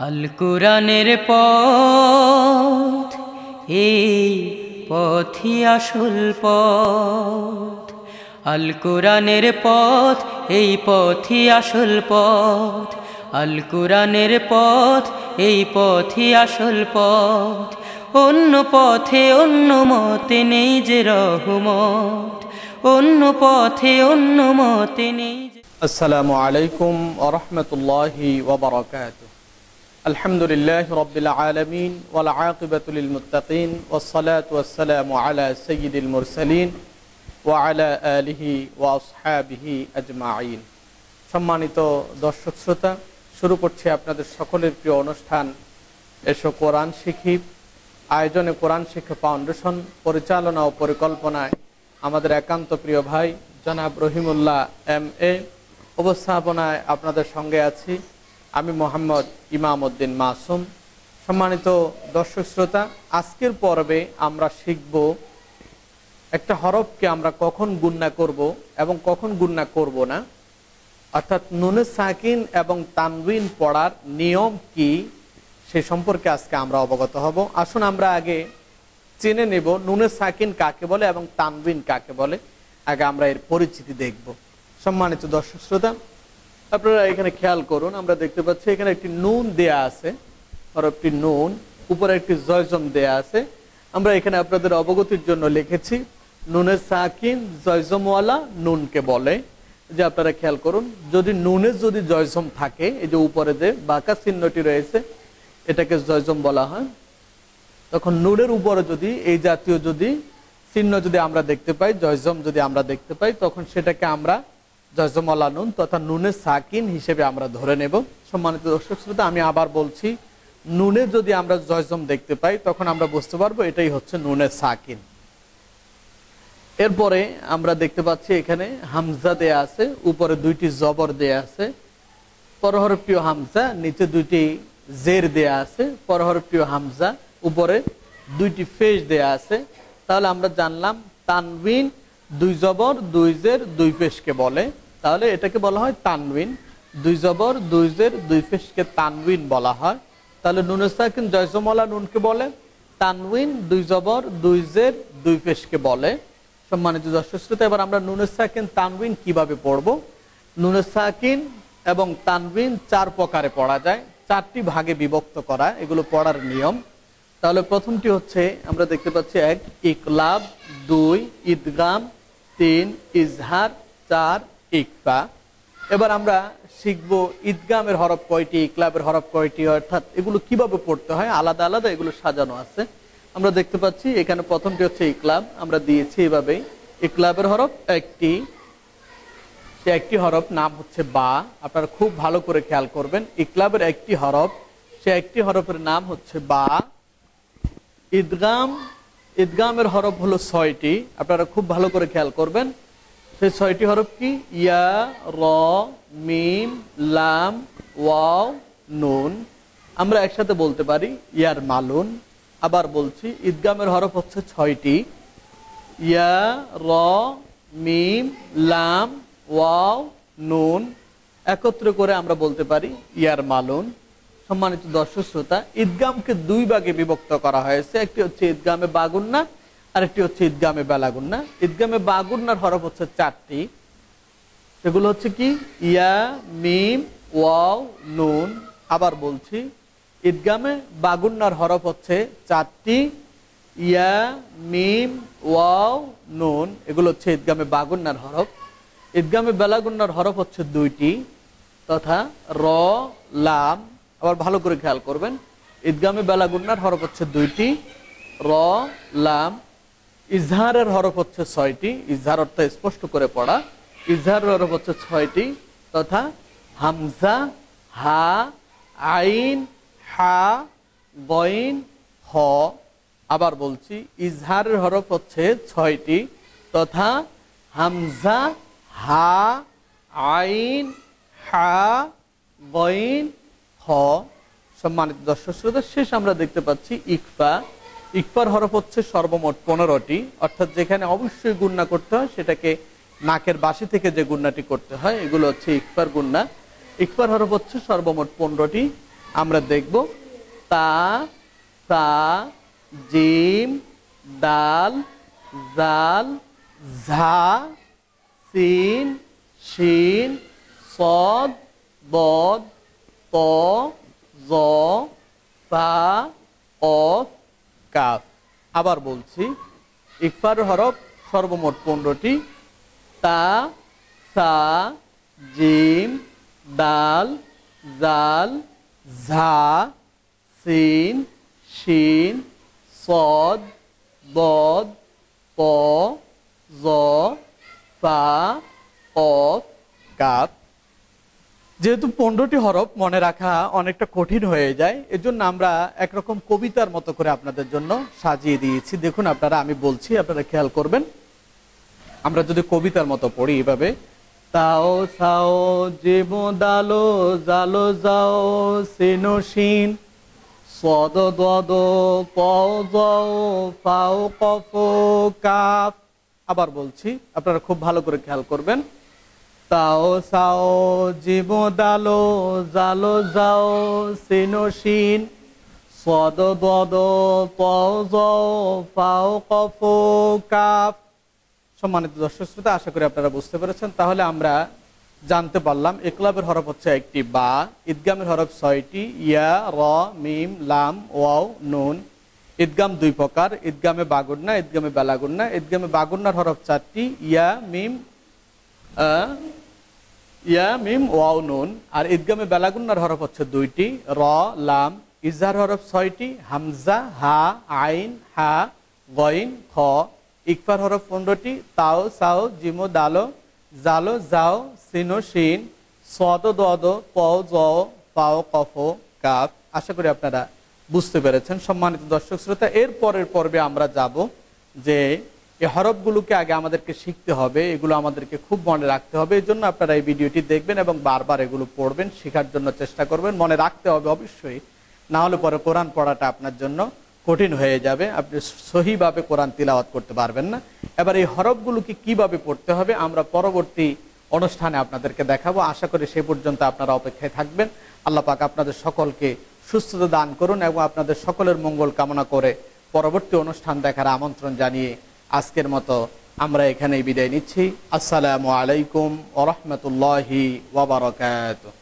আল কোরআনের পথ এই পথি আসল পথ আল কোরআনের পথ এই পথি আসল পথ আল কোরআনের পথ এই পথি আসল পথ অন্য পথে অন্য মতে নেই যে রহমত অন্য পথে অন্য মতে নেই আসসালামু আলাইকুম আ রহমতুল্লাহি الحمد لله رب العالمين والعاقبة للمتقين والصلاة والسلام على سيد المرسلين وعلى آله وأصحابه أجمعين সম্মানিত দর্শক শ্রোতা শুরু করছি আপনাদের সকলের প্রিয় অনুষ্ঠান এসো কোরআন শিখি আয়োজনে কোরআন শিক্ষা ফাউন্ডেশন পরিচালনা ও পরিকল্পনায় আমাদের একান্ত প্রিয় ভাই জনাব রহিমুল্লাহ এম এ উপস্থাপনায় আপনাদের সঙ্গে আছি আমি মোহাম্মদ ইমামুদ্দিন মাসুম সম্মানিত দর্শক শ্রোতা আজকের পর্বে আমরা শিখব একটা হরফকে আমরা কখন গুন্না করব এবং কখন গুন্না করব না অর্থাৎ নুনে সাকিন এবং তানবিন পড়ার নিয়ম কি সে সম্পর্কে আজকে আমরা অবগত হব আসুন আমরা আগে চেনে নেব নুনে সাকিন কাকে বলে এবং তানবিন কাকে বলে আগে আমরা এর পরিচিতি দেখব সম্মানিত দর্শক শ্রোতা আপনারা এখানে খেয়াল করুন আমরা দেখতে পাচ্ছি এখানে একটি নুন দেয়া আছে হরফটি নুন উপরে একটি জয়জম দেয়া আছে আমরা এখানে আপনাদের অবগতির জন্য লিখেছি নুনে সাকিন জয়জমওয়ালা নুনকে বলে যে আপনারা খেয়াল করুন যদি নুনে যদি জয়জম থাকে এই যে উপরে যে বাঁকা চিহ্নটি রয়েছে এটাকে জয়জম বলা হয় তখন নুনের উপরে যদি এই জাতীয় যদি চিহ্ন যদি আমরা দেখতে পাই জয়জম যদি আমরা দেখতে পাই তখন সেটাকে আমরা জজমলা নুন তথা নুনে সাকিন হিসেবে আমরা ধরে নেব সম্মানিত দর্শক শ্রোতা আমি আবার বলছি নুনে যদি আমরা জয়জম দেখতে পাই তখন আমরা বুঝতে পারবো এটাই হচ্ছে নুনে সাকিন এরপরে আমরা দেখতে পাচ্ছি এখানে হামজা দেয়া আছে উপরে দুইটি জবর দেয়া আছে পরহরপ্রিয় হামজা নিচে দুইটি জের দেয়া আছে পরহরপ্রিয় হামজা উপরে দুইটি ফেস দেয়া আছে তাহলে আমরা জানলাম তানবিন দুই জবর দুই জের দুই ফেসকে বলে তাহলে এটাকে বলা হয় তানবিন দুই জবর দুই জের দুই ফেসকে তানবিন বলা হয় তাহলে নুনে সাকিন জয়জমলা নুনকে বলে তানবিন দুই জবর দুই জের দুই ফেসকে বলে সম্মানিত দর্শক শ্রোতা এবার আমরা নুনে সাকিন তানবিন কিভাবে পড়ব নুনে সাকিন এবং তানবিন চার প্রকারে পড়া যায় চারটি ভাগে বিভক্ত করা এগুলো পড়ার নিয়ম তাহলে প্রথমটি হচ্ছে আমরা দেখতে পাচ্ছি এক ইকলাব দুই ঈদগাম তিন ইজহার চার ইকফা এবার আমরা শিখব ঈদগামের হরফ কয়টি ক্লাবের হরফ কয়টি অর্থাৎ এগুলো কিভাবে পড়তে হয় আলাদা আলাদা এগুলো সাজানো আছে আমরা দেখতে পাচ্ছি এখানে প্রথমটি হচ্ছে ইকলাব আমরা দিয়েছি এভাবেই ইকলাবের হরফ একটি সে একটি হরফ নাম হচ্ছে বা আপনারা খুব ভালো করে খেয়াল করবেন ইকলাবের একটি হরফ সে একটি হরফের নাম হচ্ছে বা ঈদগাম ঈদগামের হরফ হলো ছয়টি আপনারা খুব ভালো করে খেয়াল করবেন সে ছয়টি হরফ কি ইয়া র মিম লাম ওয়াও নুন আমরা একসাথে বলতে পারি ইয়ার মালুন আবার বলছি ঈদগামের হরফ হচ্ছে ছয়টি ইয়া র মিম লাম ওয়াও নুন একত্র করে আমরা বলতে পারি ইয়ার মালুন সম্মানিত দর্শক শ্রোতা ঈদগামকে দুই ভাগে বিভক্ত করা হয়েছে একটি হচ্ছে ঈদগামে বাগুন্না আরেকটি হচ্ছে ঈদগামে বেলাগুন্না ঈদগামে বাগুন্নার হরফ হচ্ছে চারটি সেগুলো হচ্ছে কি ইয়া মিম ওয়াও নুন আবার বলছি ঈদগামে বাগুন্নার হরফ হচ্ছে চারটি ইয়া মিম ওয়াও নুন এগুলো হচ্ছে ঈদগামে বাগুন্নার হরফ ঈদগামে বেলাগুন্নার হরফ হচ্ছে দুইটি তথা র লাম আবার ভালো করে খেয়াল করবেন ঈদগামে বেলাগুন্নার হরফ হচ্ছে দুইটি র লাম ইজহারের হরফ হচ্ছে ছয়টি ইজহার অর্থ স্পষ্ট করে পড়া ইজহারের হরফ হচ্ছে ছয়টি তথা হামজা হা আইন হা বইন হ আবার বলছি ইজহারের হরফ হচ্ছে ছয়টি তথা হামজা হা আইন হা বইন হ সম্মানিত দর্শক শ্রোতা শেষ আমরা দেখতে পাচ্ছি ইকফা ইকফার হরফ হচ্ছে সর্বমোট পনেরোটি অর্থাৎ যেখানে অবশ্যই গুন্না করতে হয় সেটাকে নাকের বাসি থেকে যে গুন্নাটি করতে হয় এগুলো হচ্ছে ইকফার গুন্না ইকফার হরফ হচ্ছে সর্বমোট পনেরোটি আমরা দেখব তা তা জিম দাল জাল ঝা সিন শিন সদ বদ ত জ ফা অফ কাফ আবার বলছি ইকফার হরফ সর্বমোট পনেরোটি তা সা জিম দাল জাল ঝা সিন শিন সদ বদ প জ ফা কফ কাপ যেহেতু পনেরোটি হরফ মনে রাখা অনেকটা কঠিন হয়ে যায় এজন্য আমরা একরকম কবিতার মতো করে আপনাদের জন্য সাজিয়ে দিয়েছি দেখুন আপনারা আমি বলছি আপনারা খেয়াল করবেন আমরা যদি কবিতার মতো পড়ি এভাবে তাও সাও যে দালো জালো যাও সেনসিন সদ দদ পাও যাও ফাও কফ কাপ আবার বলছি আপনারা খুব ভালো করে খেয়াল করবেন তাও সাও জীব দালো জালো যাও সিনোসিন সদ বদ পাও কফ কাপ সম্মানিত দর্শক শ্রোতা আশা করি আপনারা বুঝতে পেরেছেন তাহলে আমরা জানতে পারলাম একলাবের হরফ হচ্ছে একটি বা ঈদগামের হরফ ছয়টি ইয়া র মিম লাম ওয়াও নুন ঈদগাম দুই প্রকার ঈদগামে বাগুন্না ঈদগামে বেলাগুন্না ঈদগামে বাগুন্নার হরফ চারটি ইয়া মিম ইয়া মিম ওয়াও নুন আর ঈদগামে বেলাগুন্নার হরফ হচ্ছে দুইটি র লাম ইজার হরফ ছয়টি হামজা হা আইন হা গইন খ ইকফার হরফ পনেরোটি তাও সাও জিমো দালো জালো জাও সিনো সিন সদ দদ প জ পাও কফ কাপ আশা করি আপনারা বুঝতে পেরেছেন সম্মানিত দর্শক শ্রোতা এর পরের পর্বে আমরা যাব যে এই হরফগুলোকে আগে আমাদেরকে শিখতে হবে এগুলো আমাদেরকে খুব মনে রাখতে হবে এই জন্য আপনারা এই ভিডিওটি দেখবেন এবং বারবার এগুলো পড়বেন শেখার জন্য চেষ্টা করবেন মনে রাখতে হবে অবশ্যই না হলে পরে কোরআন পড়াটা আপনার জন্য কঠিন হয়ে যাবে আপনি সহিভাবে কোরআন তিলাওয়াত করতে পারবেন না এবার এই হরফগুলোকে কিভাবে পড়তে হবে আমরা পরবর্তী অনুষ্ঠানে আপনাদেরকে দেখাবো আশা করি সে পর্যন্ত আপনারা অপেক্ষায় থাকবেন আল্লাহ পাক আপনাদের সকলকে সুস্থতা দান করুন এবং আপনাদের সকলের মঙ্গল কামনা করে পরবর্তী অনুষ্ঠান দেখার আমন্ত্রণ জানিয়ে আজকের মতো আমরা এখানেই বিদায় নিচ্ছি আসসালামু আলাইকুম ওরহমতুল্লাহি ওবরাকাত